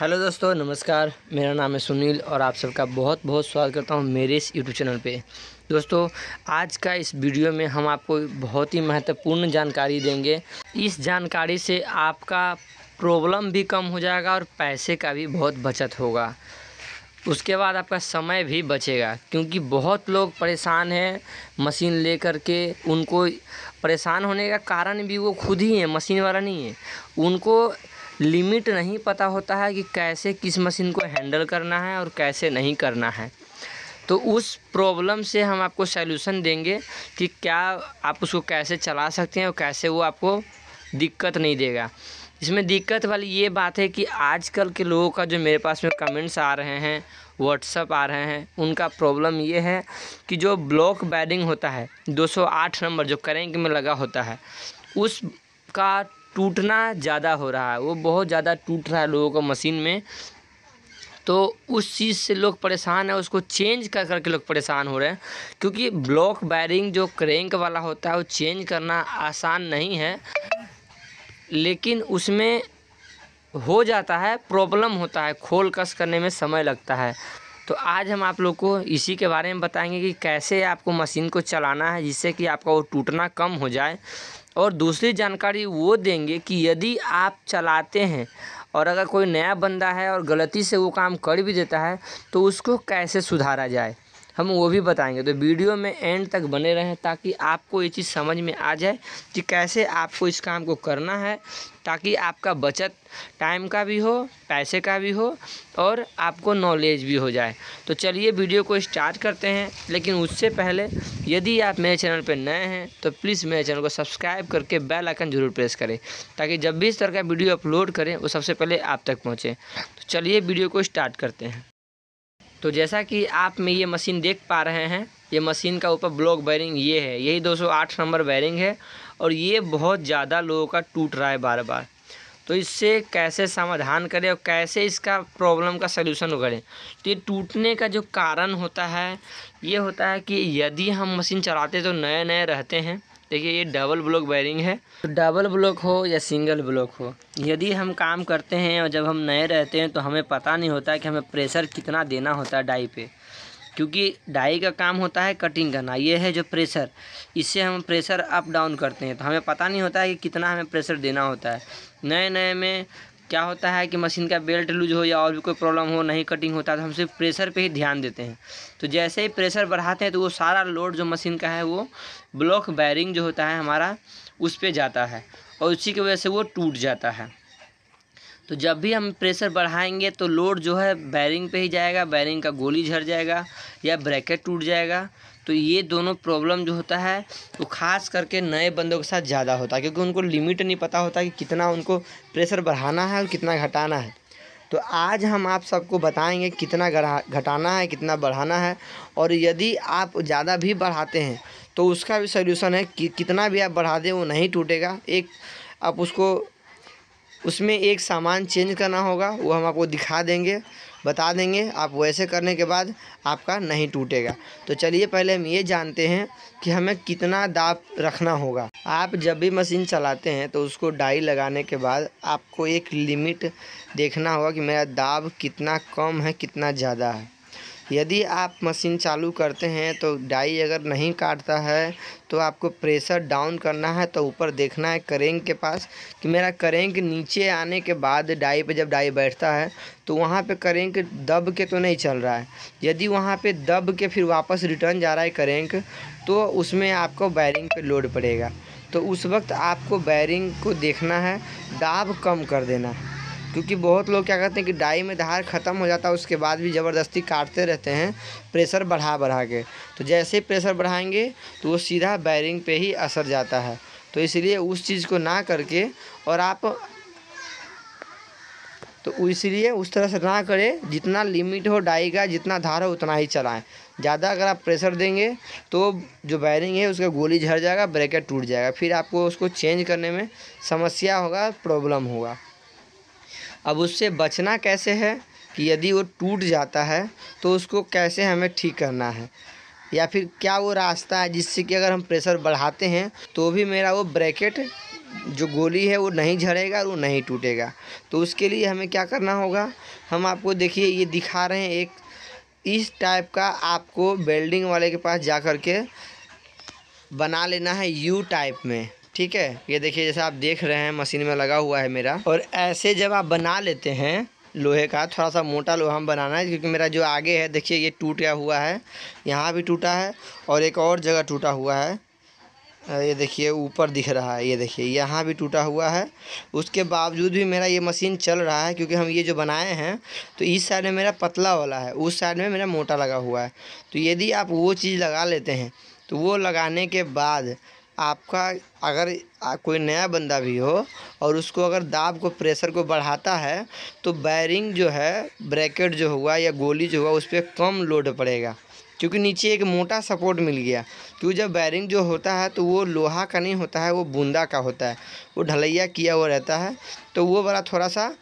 hello दोस्तों नमस्कार मेरा नाम है सुनील और आप सबका बहुत बहुत स्वागत करता हूं मेरे इस यूट्यूब चैनल पे दोस्तों आज का इस वीडियो में हम आपको बहुत ही महत्वपूर्ण जानकारी देंगे इस जानकारी से आपका प्रॉब्लम भी कम हो जाएगा और पैसे का भी बहुत बचत होगा उसके बाद आपका समय भी बचेगा क्योंकि बहुत लोग परेशान हैं मशीन लेकर के उनको परेशान होने का कारण भी वो खुद ही है मशीन वाला नहीं है उनको लिमिट नहीं पता होता है कि कैसे किस मशीन को हैंडल करना है और कैसे नहीं करना है तो उस प्रॉब्लम से हम आपको सोल्यूशन देंगे कि क्या आप उसको कैसे चला सकते हैं और कैसे वो आपको दिक्कत नहीं देगा इसमें दिक्कत वाली ये बात है कि आजकल के लोगों का जो मेरे पास में कमेंट्स आ रहे हैं व्हाट्सअप आ रहे हैं उनका प्रॉब्लम ये है कि जो ब्लॉक बैडिंग होता है 208 नंबर जो करेंक में लगा होता है उस का टूटना ज़्यादा हो रहा है वो बहुत ज़्यादा टूट रहा है लोगों को मशीन में तो उस चीज़ से लोग परेशान हैं उसको चेंज कर करके लोग परेशान हो रहे हैं क्योंकि ब्लॉक वायरिंग जो क्रेंक वाला होता है वो चेंज करना आसान नहीं है लेकिन उसमें हो जाता है प्रॉब्लम होता है खोल कस करने में समय लगता है तो आज हम आप लोग को इसी के बारे में बताएंगे कि कैसे आपको मशीन को चलाना है जिससे कि आपका वो टूटना कम हो जाए और दूसरी जानकारी वो देंगे कि यदि आप चलाते हैं और अगर कोई नया बंदा है और गलती से वो काम कर भी देता है तो उसको कैसे सुधारा जाए हम वो भी बताएंगे तो वीडियो में एंड तक बने रहें ताकि आपको ये चीज़ समझ में आ जाए कि कैसे आपको इस काम को करना है ताकि आपका बचत टाइम का भी हो पैसे का भी हो और आपको नॉलेज भी हो जाए तो चलिए वीडियो को स्टार्ट करते हैं लेकिन उससे पहले यदि आप मेरे चैनल पर नए हैं तो प्लीज़ मेरे चैनल को सब्सक्राइब करके बेल आइकन ज़रूर प्रेस करें ताकि जब भी इस तरह का वीडियो अपलोड करें वो सबसे पहले आप तक पहुँचे तो चलिए वीडियो को स्टार्ट करते हैं तो जैसा कि आप में ये मशीन देख पा रहे हैं ये मशीन का ऊपर ब्लॉक बैरिंग ये है यही 208 नंबर बैरिंग है और ये बहुत ज़्यादा लोगों का टूट रहा है बार बार तो इससे कैसे समाधान करें और कैसे इसका प्रॉब्लम का सलूशन करें तो ये टूटने का जो कारण होता है ये होता है कि यदि हम मशीन चलाते तो नए नए रहते हैं देखिए ये डबल ब्लॉक वायरिंग है तो डबल ब्लॉक हो या सिंगल ब्लॉक हो यदि हम काम करते हैं और जब हम नए रहते हैं तो हमें पता नहीं होता कि हमें प्रेशर कितना देना होता है डाई पे क्योंकि डाई का काम होता है कटिंग करना ये है जो प्रेशर इससे हम प्रेशर अप डाउन करते हैं तो हमें पता नहीं होता है कि कितना हमें प्रेशर देना होता है नए नए में क्या होता है कि मशीन का बेल्ट लूज हो या और भी कोई प्रॉब्लम हो नहीं कटिंग होता तो हम सिर्फ प्रेशर पे ही ध्यान देते हैं तो जैसे ही प्रेशर बढ़ाते हैं तो वो सारा लोड जो मशीन का है वो ब्लॉक बैरिंग जो होता है हमारा उस पर जाता है और उसी की वजह से वो टूट जाता है तो जब भी हम प्रेशर बढ़ाएंगे तो लोड जो है बैरिंग पे ही जाएगा बैरिंग का गोली झड़ जाएगा या ब्रैकेट टूट जाएगा तो ये दोनों प्रॉब्लम जो होता है वो खास करके नए बंदों के साथ ज़्यादा होता है क्योंकि उनको लिमिट नहीं पता होता कि कितना उनको प्रेशर बढ़ाना है और कितना घटाना है तो आज हम आप सबको बताएंगे कितना घटाना है कितना बढ़ाना है और यदि आप ज़्यादा भी बढ़ाते हैं तो उसका भी सोल्यूशन है कि कितना भी आप बढ़ा दें वो नहीं टूटेगा एक आप उसको उसमें एक सामान चेंज करना होगा वो हम आपको दिखा देंगे बता देंगे आप वैसे करने के बाद आपका नहीं टूटेगा तो चलिए पहले हम ये जानते हैं कि हमें कितना दाब रखना होगा आप जब भी मशीन चलाते हैं तो उसको डाई लगाने के बाद आपको एक लिमिट देखना होगा कि मेरा दाब कितना कम है कितना ज़्यादा है यदि आप मशीन चालू करते हैं तो डाई अगर नहीं काटता है तो आपको प्रेशर डाउन करना है तो ऊपर देखना है करेंग के पास कि मेरा करेंग नीचे आने के बाद डाई पे जब डाई बैठता है तो वहाँ पे करेंग दब के तो नहीं चल रहा है यदि वहाँ पे दब के फिर वापस रिटर्न जा रहा है करेंग तो उसमें आपको बैरिंग पे लोड पड़ेगा तो उस वक्त आपको बैरिंग को देखना है दाब कम कर देना है क्योंकि बहुत लोग क्या करते हैं कि डाई में धार ख़त्म हो जाता है उसके बाद भी ज़बरदस्ती काटते रहते हैं प्रेशर बढ़ा बढ़ा के तो जैसे ही प्रेशर बढ़ाएंगे तो वो सीधा बैरिंग पे ही असर जाता है तो इसलिए उस चीज़ को ना करके और आप तो इसलिए उस तरह से ना करें जितना लिमिट हो डाई का जितना धार हो उतना ही चलाएँ ज़्यादा अगर आप प्रेशर देंगे तो जो बैरिंग है उसका गोली झड़ जाएगा ब्रैकेट टूट जाएगा फिर आपको उसको चेंज करने में समस्या होगा प्रॉब्लम होगा अब उससे बचना कैसे है कि यदि वो टूट जाता है तो उसको कैसे हमें ठीक करना है या फिर क्या वो रास्ता है जिससे कि अगर हम प्रेशर बढ़ाते हैं तो भी मेरा वो ब्रैकेट जो गोली है वो नहीं झड़ेगा और वो नहीं टूटेगा तो उसके लिए हमें क्या करना होगा हम आपको देखिए ये दिखा रहे हैं एक इस टाइप का आपको वेल्डिंग वाले के पास जा कर के बना लेना है यू टाइप में ठीक है ये देखिए जैसा आप देख रहे हैं मशीन में लगा हुआ है मेरा और ऐसे जब आप बना लेते हैं लोहे का थोड़ा सा मोटा लोहा हम बनाना है क्योंकि मेरा जो आगे है देखिए ये टूट गया हुआ है यहाँ भी टूटा है और एक और जगह टूटा हुआ है ये देखिए ऊपर दिख रहा है ये देखिए यहाँ भी टूटा हुआ है उसके बावजूद भी मेरा ये मशीन चल रहा है क्योंकि हम ये जो बनाए हैं तो इस साइड में मेरा पतला वाला है उस साइड में मेरा मोटा लगा हुआ है तो यदि आप वो चीज़ लगा लेते हैं तो वो लगाने के बाद आपका अगर कोई नया बंदा भी हो और उसको अगर दाब को प्रेशर को बढ़ाता है तो बैरिंग जो है ब्रैकेट जो हुआ या गोली जो हुआ उस पर कम लोड पड़ेगा क्योंकि नीचे एक मोटा सपोर्ट मिल गया क्योंकि जब बैरिंग जो होता है तो वो लोहा का नहीं होता है वो बूंदा का होता है वो ढलैया किया हुआ रहता है तो वो बड़ा थोड़ा सा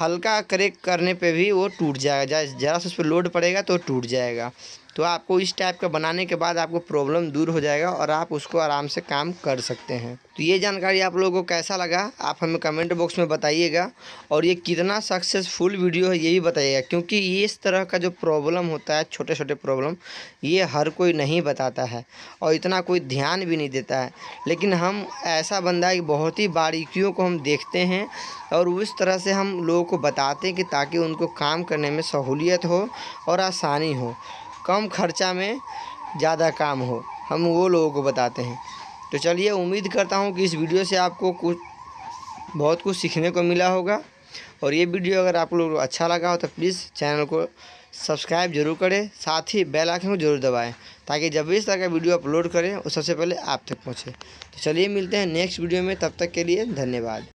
हल्का करेक करने पे भी वो टूट जाएगा ज़रा सा उस पर लोड पड़ेगा तो टूट जाएगा तो आपको इस टाइप का बनाने के बाद आपको प्रॉब्लम दूर हो जाएगा और आप उसको आराम से काम कर सकते हैं तो ये जानकारी आप लोगों को कैसा लगा आप हमें कमेंट बॉक्स में बताइएगा और ये कितना सक्सेसफुल वीडियो है ये भी बताइएगा क्योंकि ये इस तरह का जो प्रॉब्लम होता है छोटे छोटे प्रॉब्लम ये हर कोई नहीं बताता है और इतना कोई ध्यान भी नहीं देता है लेकिन हम ऐसा बंदा कि बहुत ही बारीकियों को हम देखते हैं और उस तरह से हम लोगों को बताते हैं कि ताकि उनको काम करने में सहूलियत हो और आसानी हो कम खर्चा में ज़्यादा काम हो हम वो लोगों को बताते हैं तो चलिए उम्मीद करता हूँ कि इस वीडियो से आपको कुछ बहुत कुछ सीखने को मिला होगा और ये वीडियो अगर आप लोग अच्छा लगा हो तो प्लीज़ चैनल को सब्सक्राइब जरूर करें साथ ही बेल आइकन को जरूर दबाएं ताकि जब भी इस तरह का वीडियो अपलोड करें वो सबसे पहले आप तक पहुंचे तो चलिए मिलते हैं नेक्स्ट वीडियो में तब तक के लिए धन्यवाद